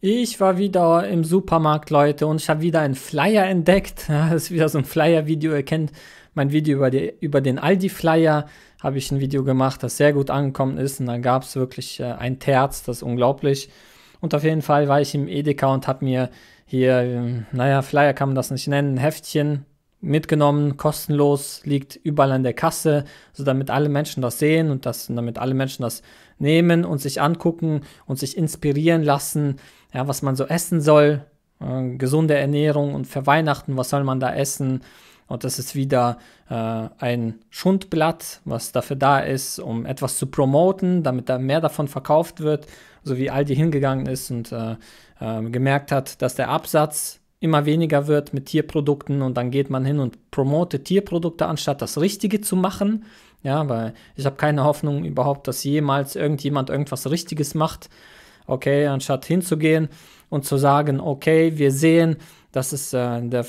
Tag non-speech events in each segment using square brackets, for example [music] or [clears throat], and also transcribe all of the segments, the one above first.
Ich war wieder im Supermarkt, Leute, und ich habe wieder einen Flyer entdeckt. [laughs] das ist wieder so ein Flyer-Video. Ihr kennt mein Video über, die, über den Aldi-Flyer. Habe ich ein Video gemacht, das sehr gut angekommen ist. Und dann gab es wirklich äh, ein Terz, das ist unglaublich. Und auf jeden Fall war ich im Edeka und habe mir hier, äh, naja, Flyer kann man das nicht nennen, ein Heftchen mitgenommen, kostenlos, liegt überall an der Kasse, so damit alle Menschen das sehen und das, damit alle Menschen das nehmen und sich angucken und sich inspirieren lassen ja, was man so essen soll, äh, gesunde Ernährung und für Weihnachten, was soll man da essen? Und das ist wieder äh, ein Schundblatt, was dafür da ist, um etwas zu promoten, damit da mehr davon verkauft wird, so wie Aldi hingegangen ist und äh, äh gemerkt hat, dass der Absatz immer weniger wird mit Tierprodukten und dann geht man hin und promotet Tierprodukte, anstatt das Richtige zu machen. Ja, weil ich habe keine Hoffnung überhaupt, dass jemals irgendjemand irgendwas Richtiges macht. Okay, anstatt hinzugehen und zu sagen, okay, wir sehen, dass es äh, der,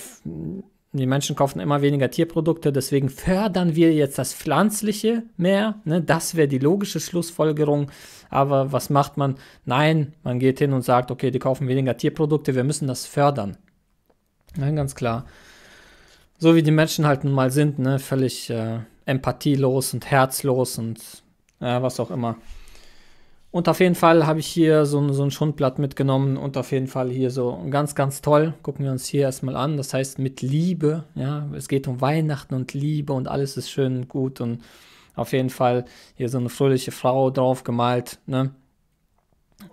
die Menschen kaufen immer weniger Tierprodukte, deswegen fördern wir jetzt das Pflanzliche mehr. Ne? Das wäre die logische Schlussfolgerung. Aber was macht man? Nein, man geht hin und sagt, okay, die kaufen weniger Tierprodukte, wir müssen das fördern. Ja, ganz klar. So wie die Menschen halt nun mal sind, ne? völlig äh, empathielos und herzlos und äh, was auch immer. Und auf jeden Fall habe ich hier so, so ein Schundblatt mitgenommen und auf jeden Fall hier so ganz, ganz toll. Gucken wir uns hier erstmal an. Das heißt mit Liebe, ja, es geht um Weihnachten und Liebe und alles ist schön und gut und auf jeden Fall hier so eine fröhliche Frau drauf gemalt, ne?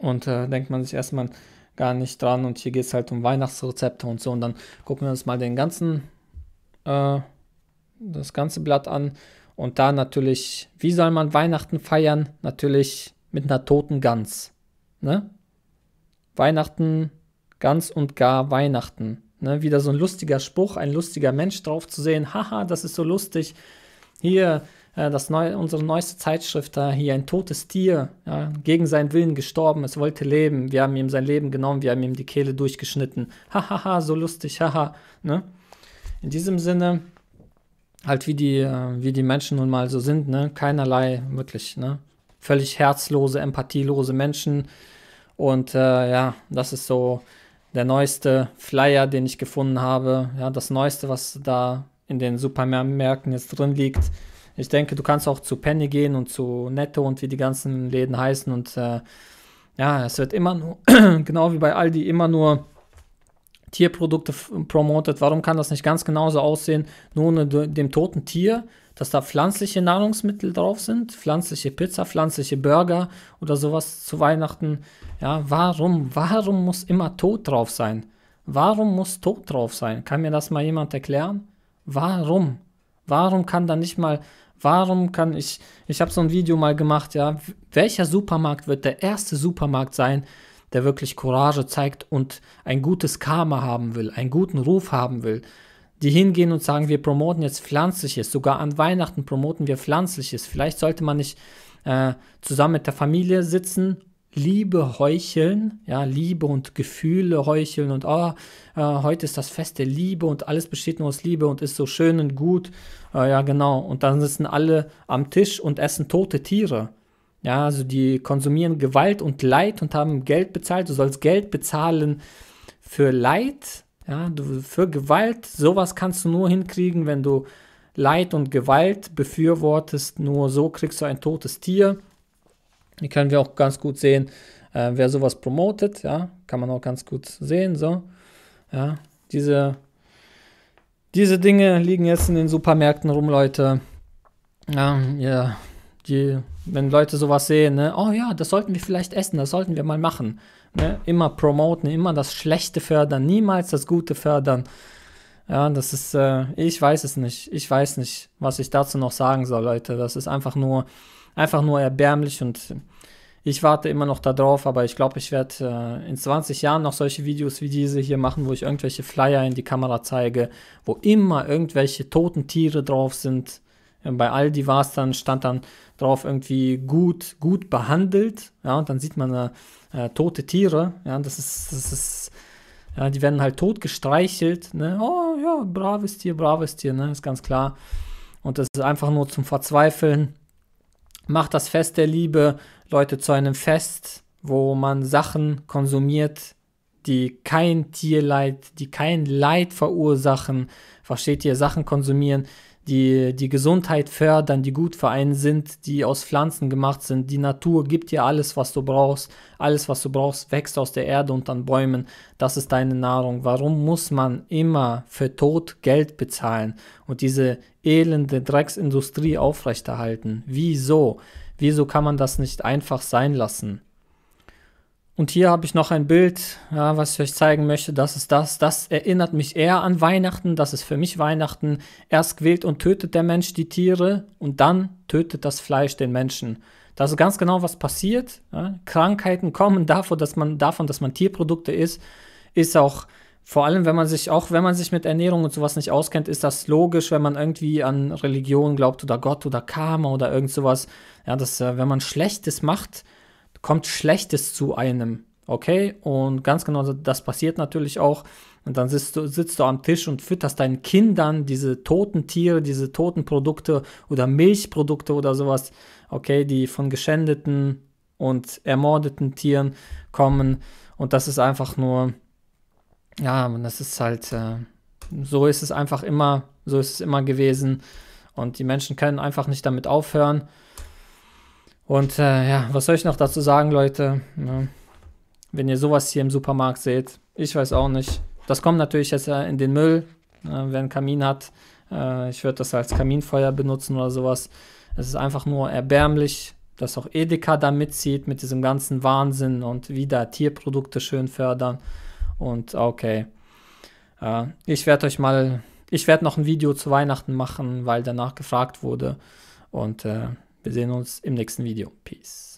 Und äh, denkt man sich erstmal gar nicht dran und hier geht es halt um Weihnachtsrezepte und so und dann gucken wir uns mal den ganzen, äh, das ganze Blatt an und da natürlich, wie soll man Weihnachten feiern? Natürlich mit einer toten Gans. Ne? Weihnachten, ganz und gar Weihnachten. Ne? Wieder so ein lustiger Spruch, ein lustiger Mensch drauf zu sehen. Haha, das ist so lustig. Hier, äh, das neu, unsere neueste Zeitschrift da, hier ein totes Tier, ja, gegen seinen Willen gestorben, es wollte leben. Wir haben ihm sein Leben genommen, wir haben ihm die Kehle durchgeschnitten. Hahaha, so lustig, haha. Ne? In diesem Sinne, halt wie die, äh, wie die Menschen nun mal so sind, ne? keinerlei, wirklich, ne? völlig herzlose, empathielose Menschen. Und äh, ja, das ist so der neueste Flyer, den ich gefunden habe. Ja, das neueste, was da in den Supermärkten jetzt drin liegt. Ich denke, du kannst auch zu Penny gehen und zu Netto und wie die ganzen Läden heißen. Und äh, ja, es wird immer nur, [clears throat] genau wie bei Aldi, immer nur Tierprodukte promotet. Warum kann das nicht ganz genauso aussehen? Nur ohne dem toten Tier dass da pflanzliche Nahrungsmittel drauf sind, pflanzliche Pizza, pflanzliche Burger oder sowas zu Weihnachten. Ja, warum, warum muss immer Tod drauf sein? Warum muss Tod drauf sein? Kann mir das mal jemand erklären? Warum? Warum kann da nicht mal, warum kann ich, ich habe so ein Video mal gemacht, ja, welcher Supermarkt wird der erste Supermarkt sein, der wirklich Courage zeigt und ein gutes Karma haben will, einen guten Ruf haben will? die hingehen und sagen, wir promoten jetzt Pflanzliches, sogar an Weihnachten promoten wir Pflanzliches. Vielleicht sollte man nicht äh, zusammen mit der Familie sitzen, Liebe heucheln, ja, Liebe und Gefühle heucheln und oh, äh, heute ist das Fest der Liebe und alles besteht nur aus Liebe und ist so schön und gut. Äh, ja, genau. Und dann sitzen alle am Tisch und essen tote Tiere. Ja, also die konsumieren Gewalt und Leid und haben Geld bezahlt. Du sollst Geld bezahlen für Leid ja, du, für Gewalt, sowas kannst du nur hinkriegen, wenn du Leid und Gewalt befürwortest. Nur so kriegst du ein totes Tier. Hier können wir auch ganz gut sehen, äh, wer sowas promotet. Ja, kann man auch ganz gut sehen. So, ja, diese, diese Dinge liegen jetzt in den Supermärkten rum, Leute. Ja, ja, die wenn Leute sowas sehen, ne, oh ja, das sollten wir vielleicht essen, das sollten wir mal machen. Ne? Immer promoten, immer das Schlechte fördern, niemals das Gute fördern. Ja, das ist, äh, ich weiß es nicht. Ich weiß nicht, was ich dazu noch sagen soll, Leute. Das ist einfach nur, einfach nur erbärmlich und ich warte immer noch darauf, aber ich glaube, ich werde äh, in 20 Jahren noch solche Videos wie diese hier machen, wo ich irgendwelche Flyer in die Kamera zeige, wo immer irgendwelche toten Tiere drauf sind, äh, bei Aldi war es dann, stand dann drauf irgendwie gut, gut behandelt, ja, und dann sieht man äh, äh tote Tiere, ja, das ist, das ist, ja, die werden halt tot gestreichelt, ne, oh ja, braves Tier, braves Tier, ne, ist ganz klar. Und das ist einfach nur zum Verzweifeln. Macht das Fest der Liebe, Leute, zu einem Fest, wo man Sachen konsumiert, die kein Tierleid, die kein Leid verursachen, versteht ihr, Sachen konsumieren, die die Gesundheit fördern, die gut für einen sind, die aus Pflanzen gemacht sind. Die Natur gibt dir alles, was du brauchst. Alles, was du brauchst, wächst aus der Erde und an Bäumen. Das ist deine Nahrung. Warum muss man immer für Tod Geld bezahlen und diese elende Drecksindustrie aufrechterhalten? Wieso? Wieso kann man das nicht einfach sein lassen? Und hier habe ich noch ein Bild, ja, was ich euch zeigen möchte. Das ist das. Das erinnert mich eher an Weihnachten. Das ist für mich Weihnachten. Erst quält und tötet der Mensch die Tiere und dann tötet das Fleisch den Menschen. Das ist ganz genau, was passiert. Ja. Krankheiten kommen davon, dass man davon, dass man Tierprodukte isst, ist auch vor allem, wenn man sich auch, wenn man sich mit Ernährung und sowas nicht auskennt, ist das logisch, wenn man irgendwie an Religion glaubt oder Gott oder Karma oder irgend sowas. Ja, dass äh, wenn man Schlechtes macht, kommt Schlechtes zu einem. Okay, und ganz genau das passiert natürlich auch. Und dann sitzt du, sitzt du am Tisch und fütterst deinen Kindern diese toten Tiere, diese toten Produkte oder Milchprodukte oder sowas, okay, die von geschändeten und ermordeten Tieren kommen. Und das ist einfach nur, ja, das ist halt, äh, so ist es einfach immer, so ist es immer gewesen. Und die Menschen können einfach nicht damit aufhören. Und äh, ja, was soll ich noch dazu sagen, Leute? Ja, wenn ihr sowas hier im Supermarkt seht, ich weiß auch nicht. Das kommt natürlich jetzt äh, in den Müll, äh, ne, wer einen Kamin hat. Äh, ich würde das als Kaminfeuer benutzen oder sowas. Es ist einfach nur erbärmlich, dass auch Edeka da mitzieht mit diesem ganzen Wahnsinn und wieder Tierprodukte schön fördern. Und okay, äh, ich werde euch mal, ich werde noch ein Video zu Weihnachten machen, weil danach gefragt wurde. Und äh, wir sehen uns im nächsten Video. Peace.